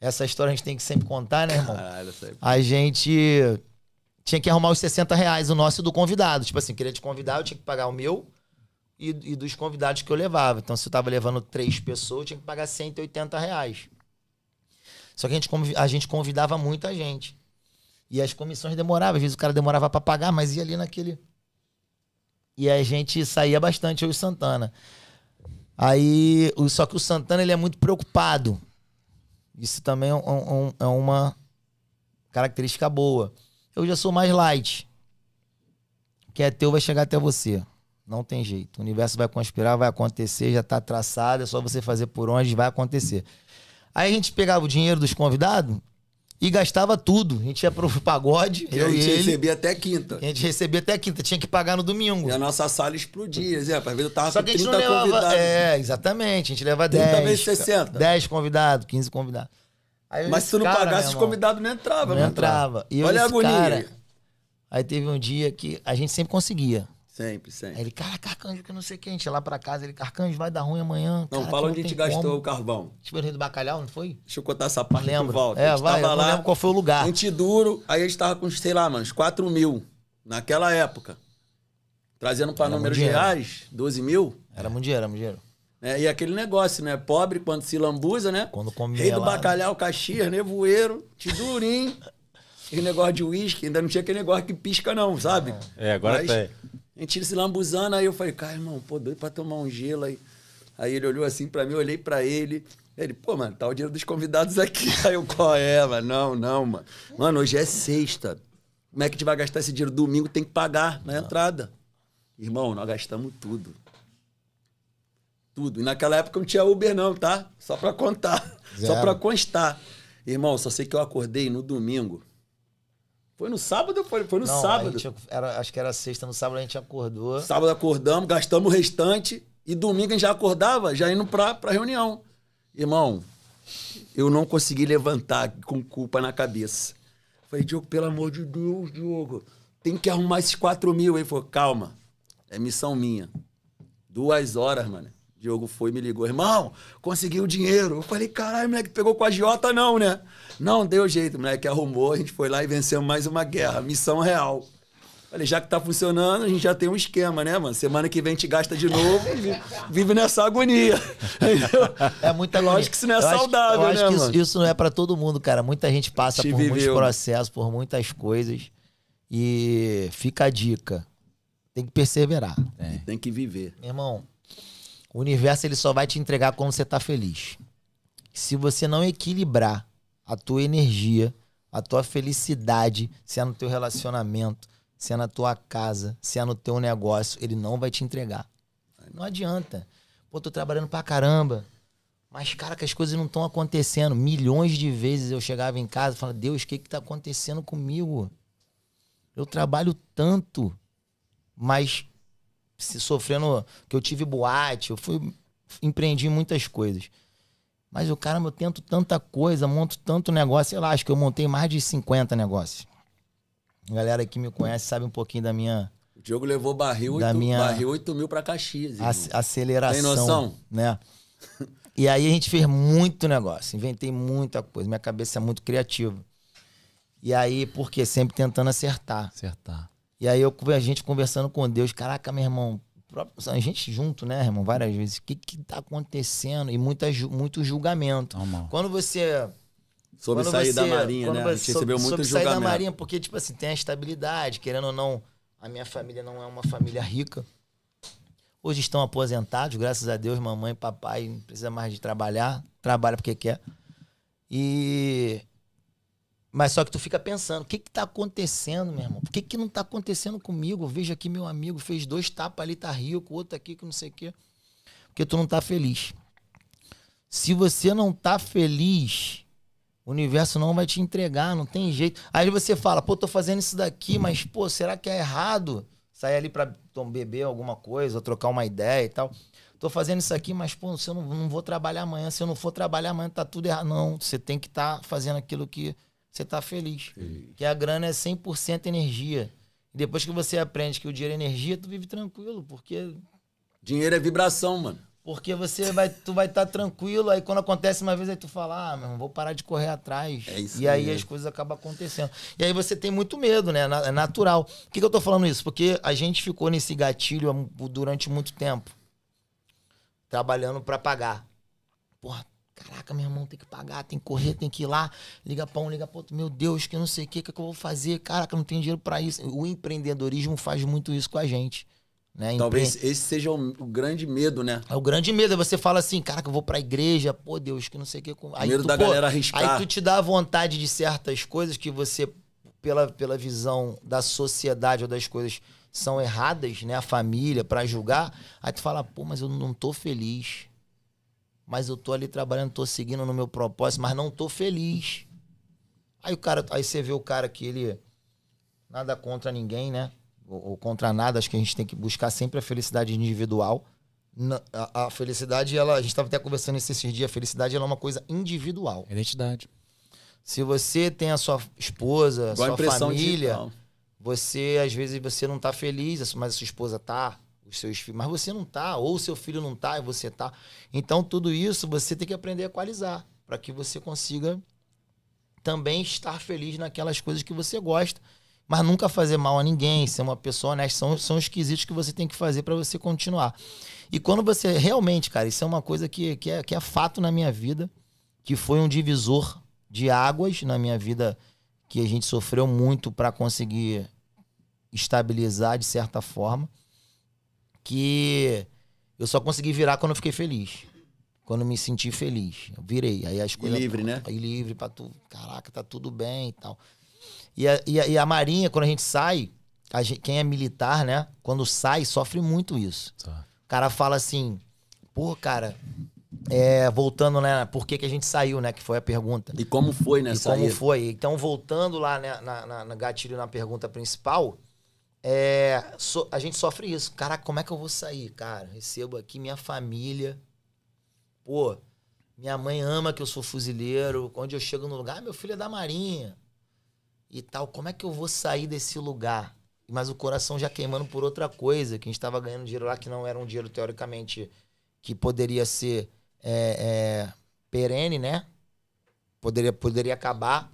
Essa história a gente tem que sempre contar, né, irmão? Caralho, ah, A gente tinha que arrumar os 60 reais, o nosso e do convidado. Tipo assim, queria te convidar, eu tinha que pagar o meu e, e dos convidados que eu levava. Então, se eu tava levando três pessoas, eu tinha que pagar 180 reais. Só que a gente, a gente convidava muita gente. E as comissões demoravam. Às vezes o cara demorava para pagar, mas ia ali naquele. E a gente saía bastante, eu e o Santana. Aí, só que o Santana ele é muito preocupado. Isso também é, um, é uma característica boa. Eu já sou mais light. O que é teu vai chegar até você. Não tem jeito. O universo vai conspirar, vai acontecer, já está traçado, é só você fazer por onde vai acontecer. Aí a gente pegava o dinheiro dos convidados e gastava tudo. A gente ia pro pagode. E a gente recebia até quinta. a gente recebia até quinta, tinha que pagar no domingo. E a nossa sala explodia, Zé. Às vezes eu tava Só com que a gente não levava, convidados. É, exatamente. A gente leva 10. 30 vezes 60. 10 convidados, 15 convidados. Aí, Mas se tu não cara, pagasse, os convidados não entravam, Não entrava. entrava. E eu, Olha a agonia. Cara, aí teve um dia que a gente sempre conseguia. Sempre, sempre. Aí ele, cara, Carcanjo, que não sei quem. A gente lá pra casa, ele, Carcanjo, vai dar ruim amanhã. Não, cara, fala onde a gente gastou como. o carvão. Tipo, do Bacalhau, não foi? Deixa eu contar essa parte lembro. volta. É, a gente vai, tava eu lá, não lembro qual foi o lugar. duro aí a gente tava com, sei lá, mano, uns 4 mil naquela época. Trazendo pra era números reais, 12 mil. Era muito dinheiro, era muito dinheiro. É, e aquele negócio, né? Pobre quando se lambuza, né? Quando come Rei do bacalhau, Caxias, nevoeiro, tidurim. aquele negócio de uísque, ainda não tinha aquele negócio que pisca, não, sabe? É, agora Mas, tem. A gente se lambuzando, aí eu falei, cara, irmão, pô, doido pra tomar um gelo aí. Aí ele olhou assim pra mim, eu olhei pra ele. Ele, pô, mano, tá o dinheiro dos convidados aqui. Aí eu, qual é, mano? Não, não, mano. Mano, hoje é sexta. Como é que a gente vai gastar esse dinheiro? Domingo tem que pagar na entrada. Irmão, nós gastamos tudo. Tudo. E naquela época não tinha Uber, não, tá? Só pra contar. Zero. Só pra constar. Irmão, só sei que eu acordei no domingo foi no sábado ou foi, foi no Não, sábado? era, acho que era sexta, no sábado a gente acordou. Sábado acordamos, gastamos o restante. E domingo a gente já acordava, já indo pra, pra reunião. Irmão, eu não consegui levantar com culpa na cabeça. Falei, Diogo, pelo amor de Deus, Diogo, tem que arrumar esses 4 mil. Ele falou, calma, é missão minha. Duas horas, mano. Diogo foi e me ligou, irmão, conseguiu o dinheiro. Eu falei, caralho, moleque, pegou com a Jota, não, né? Não, deu jeito, moleque, arrumou, a gente foi lá e vencemos mais uma guerra, missão real. Falei, já que tá funcionando, a gente já tem um esquema, né, mano? Semana que vem a gente gasta de novo e vive nessa agonia. é muita agonia. Lógico que isso não é eu saudável, acho, eu né, acho mano? Isso, isso, não é para todo mundo, cara. Muita gente passa Te por viveu. muitos né? processos, por muitas coisas. E fica a dica. Tem que perseverar. É. Tem que viver. Meu irmão, o universo ele só vai te entregar quando você tá feliz. Se você não equilibrar a tua energia, a tua felicidade, se é no teu relacionamento, se é na tua casa, se é no teu negócio, ele não vai te entregar. Não adianta. Pô, tô trabalhando pra caramba. Mas, cara, que as coisas não estão acontecendo. Milhões de vezes eu chegava em casa e falava, Deus, o que que tá acontecendo comigo? Eu trabalho tanto, mas sofrendo que eu tive boate, eu fui empreendi muitas coisas. Mas o cara, eu tento tanta coisa, monto tanto negócio, sei lá, acho que eu montei mais de 50 negócios. A galera que me conhece sabe um pouquinho da minha o Diogo levou barril, da 8, minha... barril 8 mil pra Caxias. aceleração. Tem noção? Né? E aí a gente fez muito negócio, inventei muita coisa. Minha cabeça é muito criativa. E aí, porque sempre tentando acertar. Acertar. E aí eu, a gente conversando com Deus, caraca, meu irmão, a gente junto, né, irmão, várias vezes, o que que tá acontecendo? E muita, muito julgamento. Normal. Quando você... Sobre quando sair você, da marinha, né? Você, a gente recebeu muito sobre julgamento. sair da marinha, porque, tipo assim, tem a estabilidade, querendo ou não, a minha família não é uma família rica. Hoje estão aposentados, graças a Deus, mamãe, papai, não precisa mais de trabalhar, trabalha porque quer. E mas só que tu fica pensando, o que que tá acontecendo, meu irmão? Por que que não tá acontecendo comigo? veja que aqui meu amigo fez dois tapas ali, tá rico, outro aqui que não sei o quê. Porque tu não tá feliz. Se você não tá feliz, o universo não vai te entregar, não tem jeito. Aí você fala, pô, tô fazendo isso daqui, mas pô, será que é errado? Sair ali pra beber alguma coisa, trocar uma ideia e tal tô fazendo isso aqui, mas pô, se eu não, não, vou trabalhar amanhã, se eu não for trabalhar amanhã, tá tudo errado. Não, você tem que estar tá fazendo aquilo que você tá feliz. Que a grana é 100% energia. depois que você aprende que o dinheiro é energia, tu vive tranquilo, porque dinheiro é vibração, mano. Porque você vai, tu vai estar tá tranquilo, aí quando acontece uma vez, aí tu fala, ah, meu, vou parar de correr atrás. É isso e aí as coisas acabam acontecendo. E aí você tem muito medo, né? É natural. Por que, que eu tô falando isso? Porque a gente ficou nesse gatilho durante muito tempo. Trabalhando para pagar. Porra, Caraca, meu irmão, tem que pagar, tem que correr, tem que ir lá. Liga pra um, liga pra outro. Meu Deus, que não sei o que, que, é que eu vou fazer? Caraca, não tenho dinheiro para isso. O empreendedorismo faz muito isso com a gente. Né? Talvez Empre... esse seja o, o, grande medo, né? É o grande medo. É você fala assim, caraca, eu vou pra igreja, pô, Deus, que não sei o que. Aí medo tu, da pô, galera arriscar. Aí tu te dá vontade de certas coisas que você, pela, pela visão da sociedade ou das coisas, são erradas, né? A família, para julgar. Aí tu fala, pô, mas eu não tô feliz mas eu tô ali trabalhando, tô seguindo no meu propósito, mas não tô feliz. Aí o cara, aí você vê o cara que ele nada contra ninguém, né? Ou, ou contra nada, acho que a gente tem que buscar sempre a felicidade individual. a, a, felicidade, ela, a gente estava até conversando esses dias, a felicidade ela é uma coisa individual. É identidade. Se você tem a sua esposa, a sua família, você às vezes você não tá feliz, mas a sua esposa tá os seus filhos, mas você não tá, ou seu filho não tá e você tá. Então tudo isso você tem que aprender a equalizar para que você consiga também estar feliz naquelas coisas que você gosta, mas nunca fazer mal a ninguém, ser uma pessoa honesta, são, são os quesitos que você tem que fazer para você continuar. E quando você realmente, cara, isso é uma coisa que, que, é, que é fato na minha vida, que foi um divisor de águas na minha vida, que a gente sofreu muito para conseguir estabilizar de certa forma que eu só consegui virar quando eu fiquei feliz. Quando me senti feliz. Eu virei. Aí as coisas. E livre, tá né? Aí livre pra tu. Caraca, tá tudo bem e tal. E a, e a, e a Marinha, quando a gente sai, a gente, quem é militar, né? Quando sai, sofre muito isso. Tá. O cara fala assim, pô, cara, é, voltando, né? Por que, que a gente saiu, né? Que foi a pergunta. E como foi, né? E como foi. Então, voltando lá né, na, na, na gatilho na pergunta principal, é, so, a gente sofre isso. Caraca, como é que eu vou sair, cara? Recebo aqui minha família. Pô, minha mãe ama que eu sou fuzileiro. Onde eu chego no lugar, ah, meu filho é da Marinha. E tal, como é que eu vou sair desse lugar? Mas o coração já queimando por outra coisa, que a gente estava ganhando dinheiro lá, que não era um dinheiro, teoricamente, que poderia ser é, é, perene, né? Poderia, poderia acabar.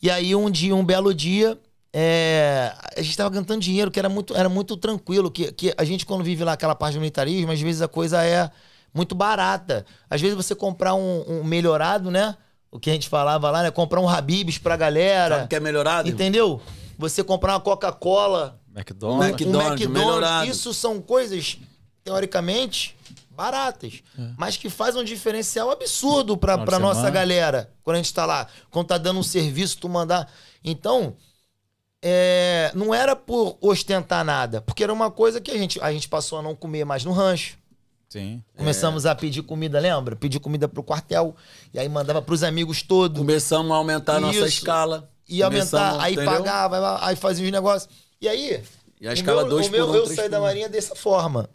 E aí, um dia, um belo dia, é, a gente estava ganhando dinheiro, que era muito, era muito tranquilo. Que, que a gente, quando vive lá aquela parte do militarismo, às vezes a coisa é muito barata. Às vezes você comprar um, um melhorado, né? O que a gente falava lá, né? Comprar um Habibs pra galera. Sabe que é melhorado? Entendeu? Você comprar uma Coca-Cola. McDonald's. Um McDonald's, isso são coisas, teoricamente, baratas. É. Mas que fazem um diferencial absurdo pra, pra nossa galera. Quando a gente tá lá. Quando tá dando um serviço, tu mandar. Então é, não era por ostentar nada, porque era uma coisa que a gente, a gente passou a não comer mais no rancho. Sim. Começamos é. a pedir comida, lembra? Pedir comida pro quartel. E aí mandava pros amigos todos. Começamos a aumentar a nossa escala. E aumentar, aí entendeu? pagava, aí fazia os negócios. E aí. E a escala 2 por meu, um, Eu saí da marinha dessa forma.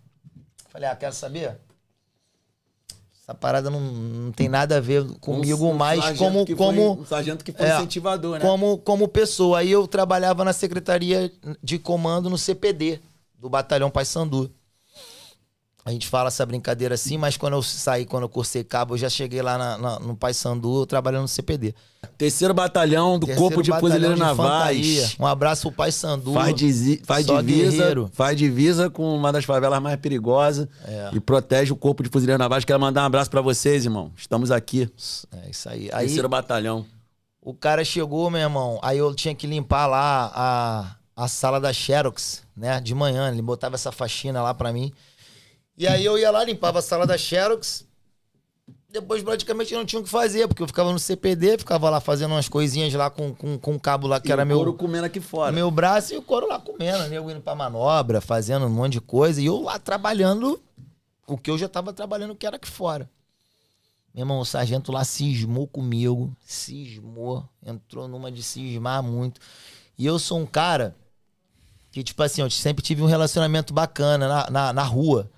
Falei, ah, quero saber? Essa parada não, não tem nada a ver comigo, um, mais como. como foi, um sargento que foi é, incentivador, né? Como, como pessoa. Aí eu trabalhava na secretaria de comando no CPD, do Batalhão Paysandu. A gente fala essa brincadeira assim, mas quando eu saí, quando eu cursei cabo, eu já cheguei lá na, na, no trabalhando no CPD. Terceiro Batalhão do Terceiro Corpo de Fuzileiro Navais. Um abraço pro pai Faz, faz divisa, faz divisa com uma das favelas mais perigosas é. e protege o Corpo de Fuzileiro Navais. Quero mandar um abraço para vocês, irmão. Estamos aqui. É isso aí. aí. Terceiro Batalhão. O cara chegou, meu irmão, aí eu tinha que limpar lá a, a sala da Xerox, né, de manhã. Ele botava essa faxina lá para mim. E aí eu ia lá, limpava a sala da Xerox. Depois praticamente não tinha o que fazer, porque eu ficava no CPD, ficava lá fazendo umas coisinhas lá com, com, com cabo lá que e era meu. O couro comendo aqui fora. Meu braço e o couro lá comendo, né? Eu indo pra manobra, fazendo um monte de coisa. E eu lá trabalhando o que eu já tava trabalhando, que era aqui fora. Meu irmão, o sargento lá cismou comigo, cismou, entrou numa de cismar muito. E eu sou um cara que, tipo assim, eu sempre tive um relacionamento bacana na, na, na rua.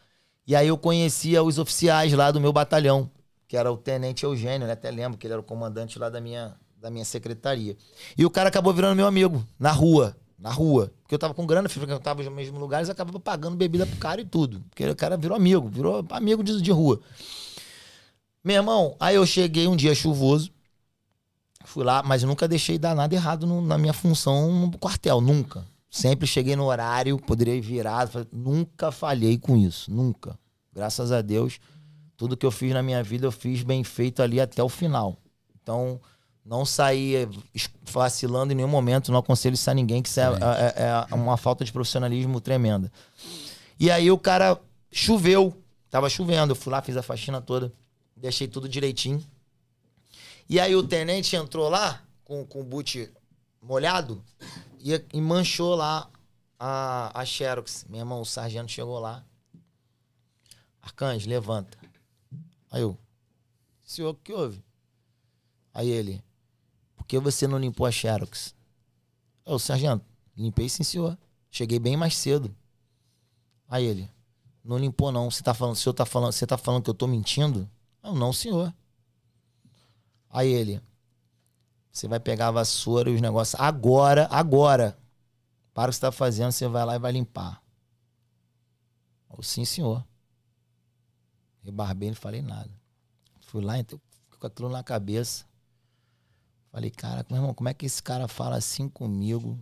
E aí eu conhecia os oficiais lá do meu batalhão, que era o tenente Eugênio, né? Até lembro que ele era o comandante lá da minha, da minha secretaria. E o cara acabou virando meu amigo, na rua. Na rua. Porque eu tava com grana, eu tava no mesmo lugar, eles acabavam pagando bebida pro cara e tudo. Porque o cara virou amigo, virou amigo de, de rua. Meu irmão, aí eu cheguei um dia chuvoso, fui lá, mas nunca deixei dar nada errado no, na minha função no quartel, nunca. Sempre cheguei no horário, poderia virar. Nunca falhei com isso, nunca. Graças a Deus, tudo que eu fiz na minha vida, eu fiz bem feito ali até o final. Então, não sair vacilando em nenhum momento, não aconselho isso a ninguém, que isso é, é, é, é, uma falta de profissionalismo tremenda. E aí o cara choveu, tava chovendo, eu fui lá, fiz a faxina toda, deixei tudo direitinho. E aí o tenente entrou lá com, com o boot molhado, e, e manchou lá a, a Xerox. Meu irmão, o sargento chegou lá. Arcanjo, levanta. Aí eu, senhor, o que houve? Aí ele, por que você não limpou a Xerox? Eu, sargento, limpei sim, senhor. Cheguei bem mais cedo. Aí ele, não limpou não. Você tá falando, o senhor tá falando, você tá falando que eu tô mentindo? Eu, não, senhor. Aí ele, você vai pegar a vassoura e os negócios. Agora, agora. Para o que você está fazendo, você vai lá e vai limpar. Eu, oh, sim, senhor. Rebarbei, não falei nada. Fui lá, então, com aquilo na cabeça. Falei, cara, meu irmão, como é que esse cara fala assim comigo?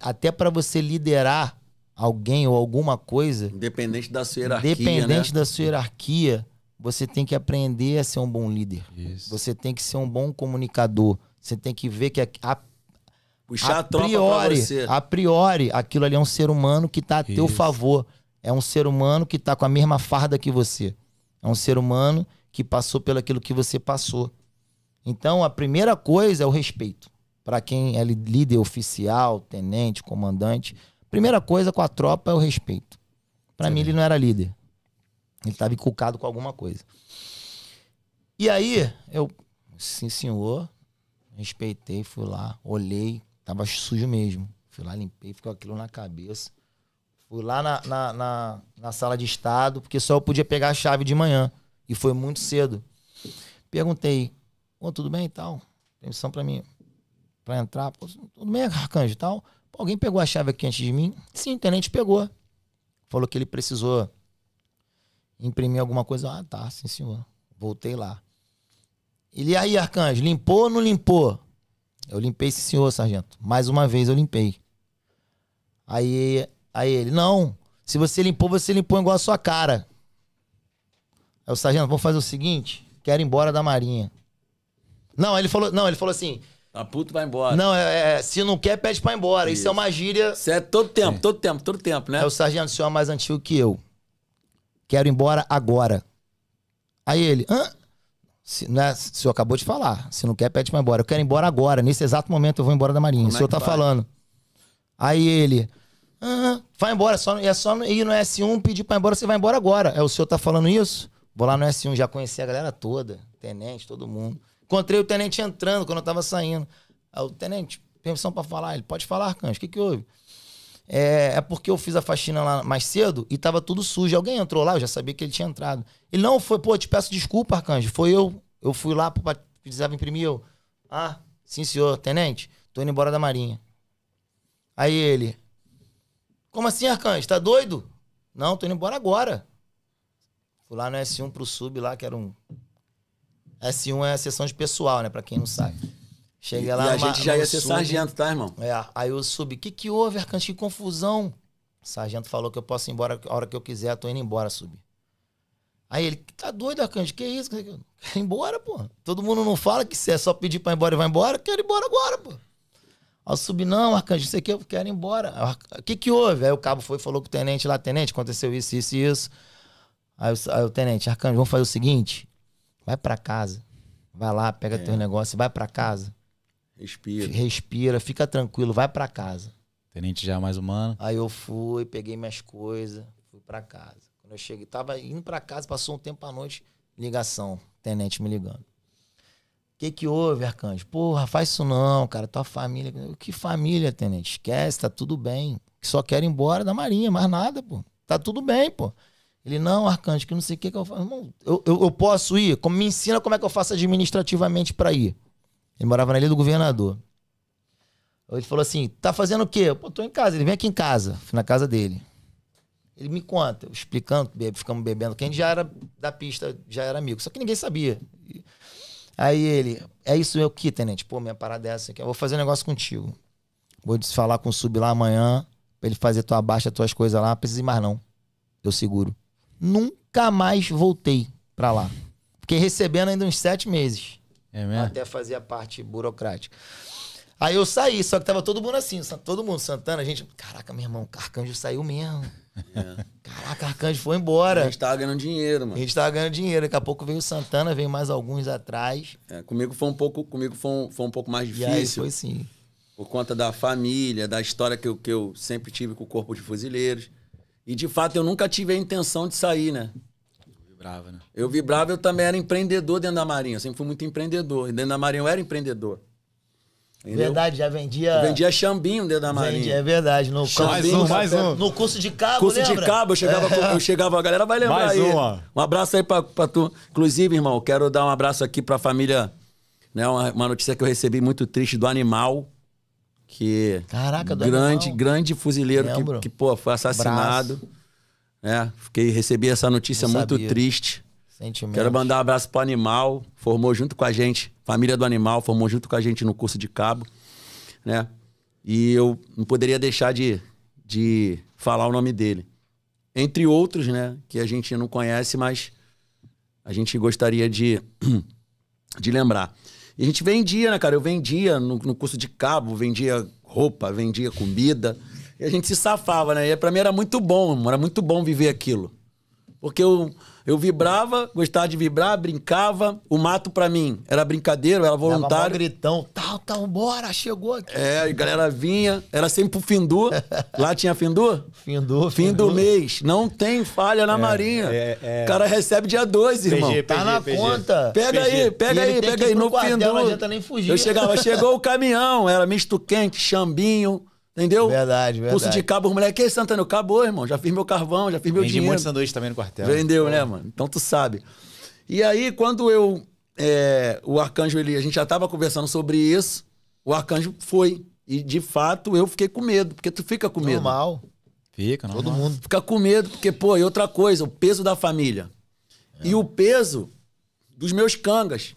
Até para você liderar alguém ou alguma coisa. Independente da sua hierarquia. Independente né? da sua hierarquia, você tem que aprender a ser um bom líder. Isso. Você tem que ser um bom comunicador. Você tem que ver que a, a Puxar a, priori, a, a priori, aquilo ali é um ser humano que está a teu favor. É um ser humano que está com a mesma farda que você. É um ser humano que passou pelo aquilo que você passou. Então, a primeira coisa é o respeito. Para quem é líder oficial, tenente, comandante, primeira coisa com a tropa é o respeito. Para mim, ele não era líder. Ele estava inculcado com alguma coisa. E aí, eu, sim, senhor, respeitei, fui lá, olhei, tava sujo mesmo. Fui lá, limpei, ficou aquilo na cabeça. Fui lá na, na, na, na sala de estado, porque só eu podia pegar a chave de manhã. E foi muito cedo. Perguntei, pô, tudo bem e tal? Tem missão pra mim, pra entrar? Pô, tudo bem, Arcanjo e tal? Pô, alguém pegou a chave aqui antes de mim? Sim, o tenente pegou. Falou que ele precisou imprimir alguma coisa. Ah, tá, sim, senhor. Voltei lá. Ele aí, Arcanjo, limpou ou não limpou? Eu limpei esse senhor, sargento. Mais uma vez eu limpei. Aí, aí ele, não. Se você limpou, você limpou igual a sua cara. Aí o sargento, vamos fazer o seguinte: quero ir embora da marinha. Não, ele falou, não, ele falou assim. A puta vai embora. Não, é, é, se não quer, pede pra ir embora. Isso, Isso é uma gíria. Isso é todo tempo, é. todo tempo, todo tempo, né? É o sargento, o senhor é mais antigo que eu. Quero ir embora agora. Aí ele, hã? É, se, o senhor acabou de falar. Se não quer, pede pra ir embora. Eu quero ir embora agora. Nesse exato momento eu vou embora da Marinha. Como o é senhor é tá vai? falando. Aí ele. Ah, vai embora. É só, é só ir no S1, pedir pra ir embora, você vai embora agora. É, o senhor tá falando isso? Vou lá no S1, já conheci a galera toda. Tenente, todo mundo. Encontrei o tenente entrando quando eu tava saindo. Aí o tenente, permissão pra falar. Ele pode falar, Cancho. O que que houve? é, é, porque eu fiz a faxina lá mais cedo e tava tudo sujo. Alguém entrou lá, eu já sabia que ele tinha entrado. Ele não foi, pô, te peço desculpa, Arcanjo. Foi eu. Eu fui lá, precisava imprimir eu. Ah, sim, senhor, tenente, tô indo embora da Marinha. Aí ele. Como assim, Arcanjo? Tá doido? Não, tô indo embora agora. Fui lá no S1 pro sub lá, que era um. S1 é a sessão de pessoal, né? Pra quem não sabe. Cheguei e, lá. E a gente já ia ser sub. sargento, tá, irmão? É. Aí eu subi. O que, que houve, Arcanjo? Que confusão. O sargento falou que eu posso ir embora a hora que eu quiser. Tô indo embora, subi. Aí ele, tá doido, Arcanjo? Que isso? Quero ir embora, pô. Todo mundo não fala que se é só pedir pra ir embora e vai embora. Quero ir embora agora, pô. Aí eu subi, não, Arcanjo, isso aqui eu quero ir embora. O que, que houve? Aí o cabo foi falou com o tenente lá, tenente, aconteceu isso, isso e isso. Aí, aí o tenente, Arcanjo, vamos fazer o seguinte: vai para casa, vai lá, pega é. teu negócio, vai para casa. Respira. Respira, fica tranquilo, vai para casa. Tenente já é mais humano. Aí eu fui, peguei minhas coisas, fui para casa. Quando eu cheguei, tava indo para casa, passou um tempo à noite, ligação, tenente me ligando. O que, que houve, Arcanjo? Porra, faz isso não, cara. Tua família. Que família, tenente? Esquece, tá tudo bem. só quero ir embora da Marinha, mais nada, pô. Tá tudo bem, pô. Ele, não, Arcanjo, que não sei o que, que eu faço. Irmão, eu, eu, eu, posso ir? Como, me ensina como é que eu faço administrativamente para ir. Ele morava na Ilha do Governador. Ele falou assim: tá fazendo o quê? Pô, tô em casa. Ele vem aqui em casa. na casa dele. Ele me conta, explicando, bebe, ficamos bebendo, que a gente já era da pista, já era amigo. Só que ninguém sabia. Aí ele, é isso eu que, tenente? Pô, minha parada é essa aqui. Eu vou fazer um negócio contigo. Vou falar com o sub lá amanhã, pra ele fazer tua baixa, tuas coisas lá. Não precisa ir mais, não. Eu seguro. Nunca mais voltei pra lá. Fiquei recebendo ainda uns sete meses. É mesmo? Até fazer a parte burocrática. Aí eu saí, só que tava todo mundo assim, todo mundo, Santana, a gente, caraca, meu irmão, o Carcanjo saiu mesmo. Yeah. É. Caraca, Carcanjo foi embora. A gente tava ganhando dinheiro, mano. A gente tava ganhando dinheiro. Daqui a pouco veio o Santana, veio mais alguns atrás. É, comigo foi um pouco, comigo foi um, foi um pouco mais difícil. E aí foi sim. Por conta da família, da história que eu, que eu sempre tive com o corpo de fuzileiros. E de fato eu nunca tive a intenção de sair, né? vibrava, né? Eu vibrava, eu também era empreendedor dentro da Marinha. Eu sempre fui muito empreendedor. E dentro da Marinha eu era empreendedor. Entendeu? Verdade, já vendia. Vendia chambinho dentro da marinha. Vendia, é verdade. No, chambinho, um, mais um. no curso de cabo, curso lembra? de cabo, eu chegava, é. eu chegava, a galera vai lembrar mais aí. Uma. Um abraço aí pra, pra tu. Inclusive, irmão, quero dar um abraço aqui pra família. Né, uma, uma notícia que eu recebi muito triste do animal. Que. Caraca, do grande, animal. grande fuzileiro que, que, pô, foi assassinado. Braço. É, fiquei, recebi essa notícia muito sabia. triste. Sentimento. Quero mandar um abraço pro Animal, formou junto com a gente, família do Animal, formou junto com a gente no curso de cabo, né? E eu não poderia deixar de, de falar o nome dele. Entre outros, né? Que a gente não conhece, mas a gente gostaria de, de lembrar. E a gente vendia, né, cara? Eu vendia no, no curso de cabo, vendia roupa, vendia comida. E a gente se safava, né? E pra mim era muito bom, era muito bom viver aquilo. Porque eu, eu vibrava, gostava de vibrar, brincava. O mato pra mim era brincadeira, era voluntário. Dava gritão, tal, tal, bora, chegou aqui. É, a galera vinha, era sempre o Findu. Lá tinha Findu? Findu. Fim do mês. Não tem falha na é, Marinha. É, é. O cara recebe dia 2, irmão. PG, tá na PG. conta. Pega aí, pega aí, pega aí. No quartel, Findu. Não adianta nem fugir. Eu chegava, chegou o caminhão, era misto quente, chambinho. Entendeu? Verdade, verdade. Pulso de cabo, os moleques, que Santana? Acabou, irmão. Já fiz meu carvão, já fiz meu Vendi dinheiro. Vendi muito sanduíche também no quartel. Vendeu, né, é. mano? Então tu sabe. E aí, quando eu. É, o arcanjo, ele, a gente já tava conversando sobre isso. O arcanjo foi. E de fato eu fiquei com medo, porque tu fica com medo. Normal. Fica, normal. Todo mundo. Fica com medo, porque, pô, e outra coisa, o peso da família. É. E o peso dos meus cangas.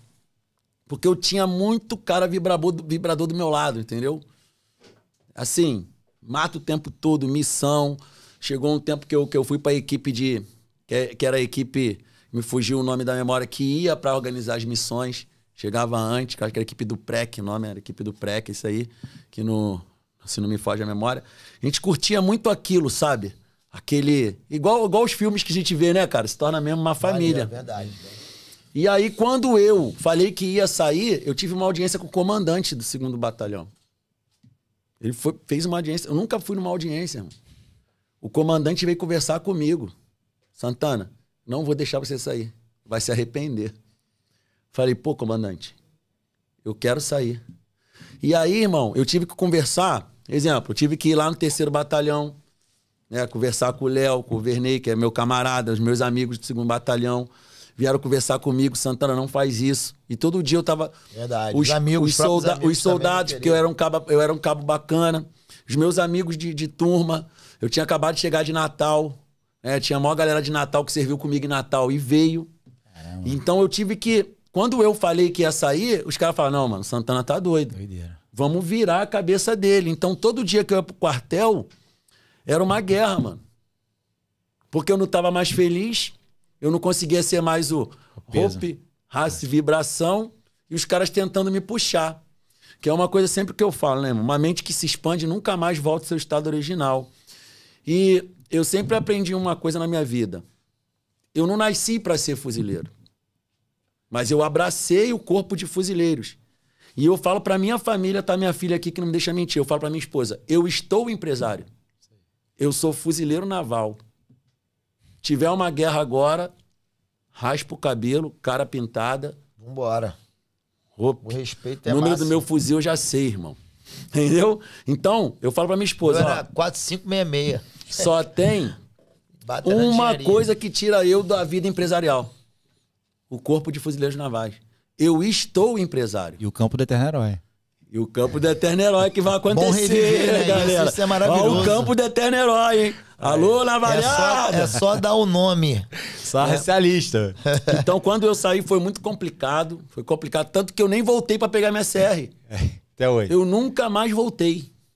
Porque eu tinha muito cara vibrador do meu lado, entendeu? assim, mato o tempo todo, missão. Chegou um tempo que eu, que eu fui para a equipe de. Que, que, era a equipe, me fugiu o nome da memória, que ia para organizar as missões. Chegava antes, que acho que era a equipe do PREC, o nome era a equipe do PREC, isso aí, que no. Se não me foge a memória. A gente curtia muito aquilo, sabe? Aquele. Igual, igual os filmes que a gente vê, né, cara? Se torna mesmo uma família. É verdade. E aí, quando eu falei que ia sair, eu tive uma audiência com o comandante do segundo batalhão. Ele foi, fez uma audiência. Eu nunca fui numa audiência, irmão. O comandante veio conversar comigo. Santana, não vou deixar você sair. Vai se arrepender. Falei, pô, comandante, eu quero sair. E aí, irmão, eu tive que conversar. Exemplo, eu tive que ir lá no terceiro batalhão, né, conversar com o Léo, com o Vernei, que é meu camarada, os meus amigos do segundo batalhão vieram conversar comigo, Santana não faz isso. E todo dia eu tava. Verdade. Os, os amigos, os, solda amigos os soldados, porque eu era um cabo, eu era um cabo bacana. Os meus amigos de, de turma, eu tinha acabado de chegar de Natal. Né? Tinha a maior galera de Natal que serviu comigo em Natal e veio. Caramba. Então eu tive que. Quando eu falei que ia sair, os caras falaram: não, mano, Santana tá doido. Doideira. Vamos virar a cabeça dele. Então todo dia que eu ia pro quartel, era uma guerra, mano. Porque eu não tava mais feliz eu não conseguia ser mais o, o Hope, raça, vibração e os caras tentando me puxar. Que é uma coisa sempre que eu falo, né? Uma mente que se expande nunca mais volta ao seu estado original. E eu sempre aprendi uma coisa na minha vida. Eu não nasci para ser fuzileiro. Mas eu abracei o corpo de fuzileiros. E eu falo para minha família, tá minha filha aqui que não me deixa mentir. Eu falo para minha esposa, eu estou empresário. Eu sou fuzileiro naval. Tiver uma guerra agora, raspa o cabelo, cara pintada. Vambora. Opa. O respeito é O número máximo. do meu fuzil eu já sei, irmão. Entendeu? Então, eu falo pra minha esposa. Era 4566. Só tem uma coisa que tira eu da vida empresarial: o corpo de fuzileiros navais. Eu estou empresário. E o campo da terra é herói. E o campo do Eterno Herói que vai acontecer, reviver, né, galera? Isso, é maravilhoso. Ó, o campo do Eterno Herói, hein? Alô, Navalhada! É, é só, é só dar o nome. Só é. essa é. a lista. Então, quando eu saí, foi muito complicado. Foi complicado, tanto que eu nem voltei para pegar minha CR. É, até hoje. Eu nunca mais voltei.